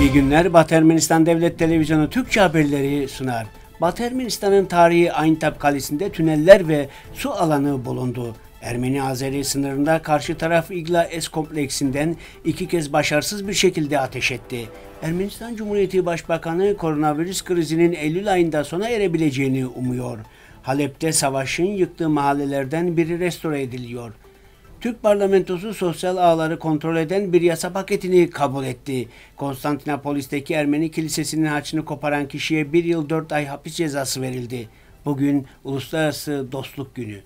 İyi günler. Batı Ermenistan Devlet Televizyonu Türkçe haberleri sunar. Batı Ermenistan'ın tarihi Aintab Kalesi'nde tüneller ve su alanı bulundu. Ermeni-Azeri sınırında karşı taraf İgla S kompleksinden iki kez başarısız bir şekilde ateş etti. Ermenistan Cumhuriyeti Başbakanı koronavirüs krizinin Eylül ayında sona erebileceğini umuyor. Halep'te savaşın yıktığı mahallelerden biri restore ediliyor. Türk parlamentosu sosyal ağları kontrol eden bir yasa paketini kabul etti. Konstantinopolis'teki Ermeni kilisesinin haçını koparan kişiye bir yıl dört ay hapis cezası verildi. Bugün Uluslararası Dostluk Günü.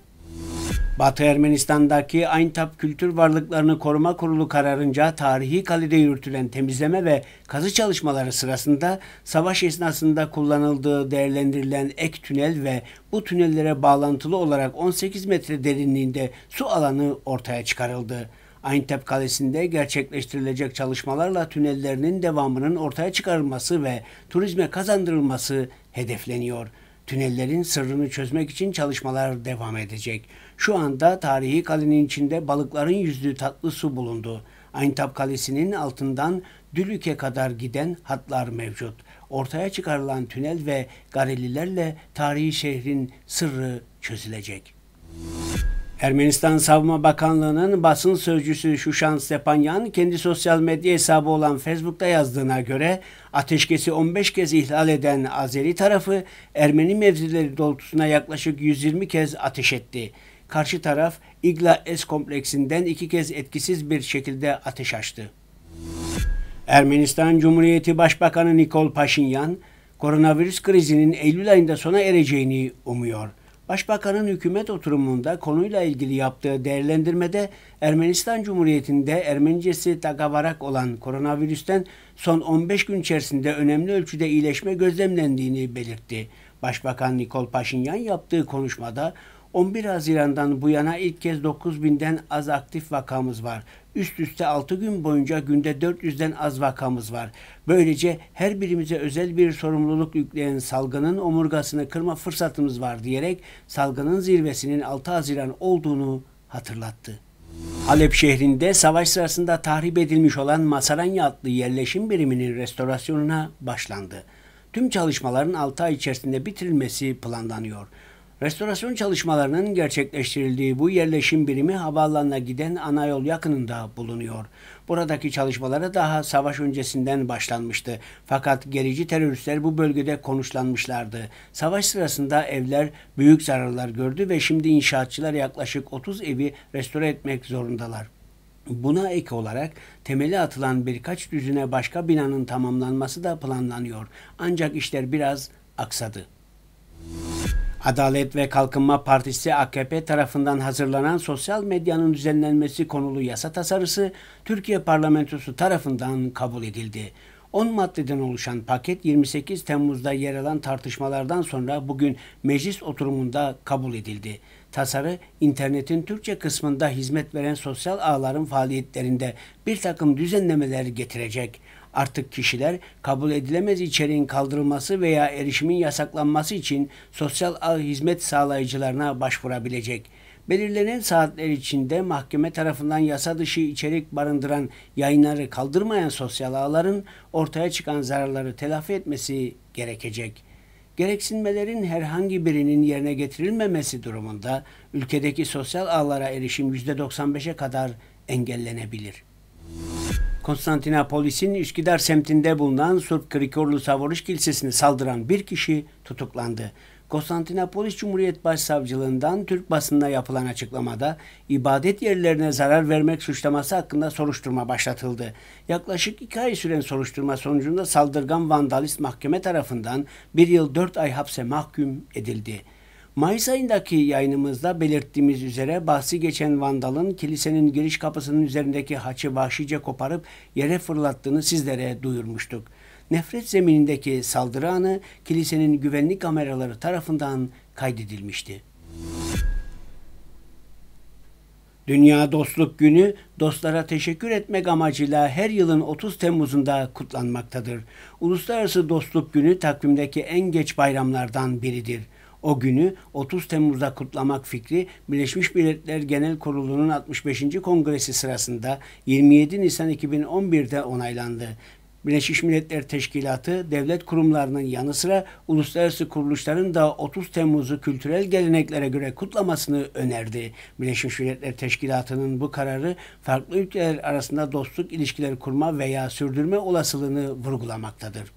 Batı Ermenistan'daki Ayntab Kültür Varlıklarını Koruma Kurulu kararınca tarihi kalede yürütülen temizleme ve kazı çalışmaları sırasında savaş esnasında kullanıldığı değerlendirilen ek tünel ve bu tünellere bağlantılı olarak 18 metre derinliğinde su alanı ortaya çıkarıldı. Ayntepe Kalesi'nde gerçekleştirilecek çalışmalarla tünellerinin devamının ortaya çıkarılması ve turizme kazandırılması hedefleniyor. Tünellerin sırrını çözmek için çalışmalar devam edecek. Şu anda tarihi kalenin içinde balıkların yüzdüğü tatlı su bulundu. Aintap Kalesi'nin altından Dülük'e kadar giden hatlar mevcut. Ortaya çıkarılan tünel ve garelilerle tarihi şehrin sırrı çözülecek. Ermenistan Savunma Bakanlığı'nın basın sözcüsü Şuşan Stepanyan kendi sosyal medya hesabı olan Facebook'ta yazdığına göre ateşkesi 15 kez ihlal eden Azeri tarafı Ermeni mevzileri doğrultusuna yaklaşık 120 kez ateş etti. Karşı taraf İgla S kompleksinden iki kez etkisiz bir şekilde ateş açtı. Ermenistan Cumhuriyeti Başbakanı Nikol Paşinyan, koronavirüs krizinin Eylül ayında sona ereceğini umuyor. Başbakanın hükümet oturumunda konuyla ilgili yaptığı değerlendirmede Ermenistan Cumhuriyeti'nde Ermenicesi takavarak olan koronavirüsten son 15 gün içerisinde önemli ölçüde iyileşme gözlemlendiğini belirtti. Başbakan Nikol Paşinyan yaptığı konuşmada 11 Haziran'dan bu yana ilk kez 9000'den az aktif vakamız var. Üst üste 6 gün boyunca günde 400'den az vakamız var. Böylece her birimize özel bir sorumluluk yükleyen salgının omurgasını kırma fırsatımız var diyerek salgının zirvesinin 6 Haziran olduğunu hatırlattı. Halep şehrinde savaş sırasında tahrip edilmiş olan Masaranya adlı yerleşim biriminin restorasyonuna başlandı. Tüm çalışmaların 6 ay içerisinde bitirilmesi planlanıyor. Restorasyon çalışmalarının gerçekleştirildiği bu yerleşim birimi havaalanına giden ana yol yakınında bulunuyor. Buradaki çalışmalara daha savaş öncesinden başlanmıştı. Fakat gerici teröristler bu bölgede konuşlanmışlardı. Savaş sırasında evler büyük zararlar gördü ve şimdi inşaatçılar yaklaşık 30 evi restore etmek zorundalar. Buna ek olarak temeli atılan birkaç düzüne başka binanın tamamlanması da planlanıyor. Ancak işler biraz aksadı. Adalet ve Kalkınma Partisi AKP tarafından hazırlanan sosyal medyanın düzenlenmesi konulu yasa tasarısı Türkiye Parlamentosu tarafından kabul edildi. 10 maddeden oluşan paket 28 Temmuz'da yer alan tartışmalardan sonra bugün meclis oturumunda kabul edildi. Tasarı internetin Türkçe kısmında hizmet veren sosyal ağların faaliyetlerinde bir takım düzenlemeler getirecek. Artık kişiler kabul edilemez içeriğin kaldırılması veya erişimin yasaklanması için sosyal ağ hizmet sağlayıcılarına başvurabilecek. Belirlenen saatler içinde mahkeme tarafından yasa dışı içerik barındıran yayınları kaldırmayan sosyal ağların ortaya çıkan zararları telafi etmesi gerekecek.'' Gereksinmelerin herhangi birinin yerine getirilmemesi durumunda ülkedeki sosyal ağlara erişim %95'e kadar engellenebilir. Konstantinopolis'in Üsküdar semtinde bulunan Surp Krikorlu Savoriş Kilisesi'ni saldıran bir kişi tutuklandı. Konstantinopolis Cumhuriyet Başsavcılığından Türk basınına yapılan açıklamada ibadet yerlerine zarar vermek suçlaması hakkında soruşturma başlatıldı. Yaklaşık iki ay süren soruşturma sonucunda saldırgan vandalist mahkeme tarafından bir yıl dört ay hapse mahkum edildi. Mayıs ayındaki yayınımızda belirttiğimiz üzere bahsi geçen vandalın kilisenin giriş kapısının üzerindeki haçı vahşice koparıp yere fırlattığını sizlere duyurmuştuk nefret zeminindeki saldırı anı kilisenin güvenlik kameraları tarafından kaydedilmişti. Dünya Dostluk Günü dostlara teşekkür etmek amacıyla her yılın 30 Temmuz'unda kutlanmaktadır. Uluslararası Dostluk Günü takvimdeki en geç bayramlardan biridir. O günü 30 Temmuz'da kutlamak fikri Birleşmiş Milletler Genel Kurulu'nun 65. Kongresi sırasında 27 Nisan 2011'de onaylandı. Birleşmiş Milletler Teşkilatı devlet kurumlarının yanı sıra uluslararası kuruluşların da 30 Temmuz'u kültürel geleneklere göre kutlamasını önerdi. Birleşmiş Milletler Teşkilatı'nın bu kararı farklı ülkeler arasında dostluk ilişkileri kurma veya sürdürme olasılığını vurgulamaktadır.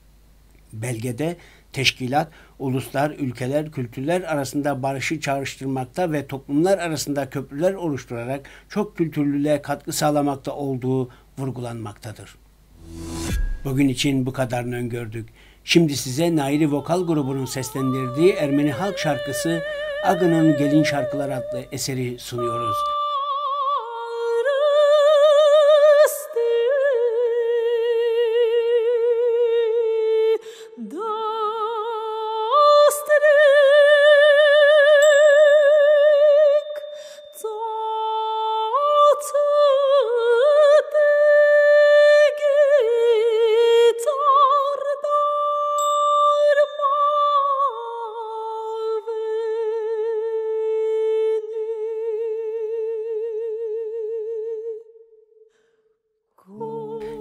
Belgede teşkilat uluslar, ülkeler, kültürler arasında barışı çağrıştırmakta ve toplumlar arasında köprüler oluşturarak çok kültürlülüğe katkı sağlamakta olduğu vurgulanmaktadır. Bugün için bu kadarını öngördük. Şimdi size Nairi Vokal grubunun seslendirdiği Ermeni halk şarkısı Agın'ın Gelin Şarkılar adlı eseri sunuyoruz.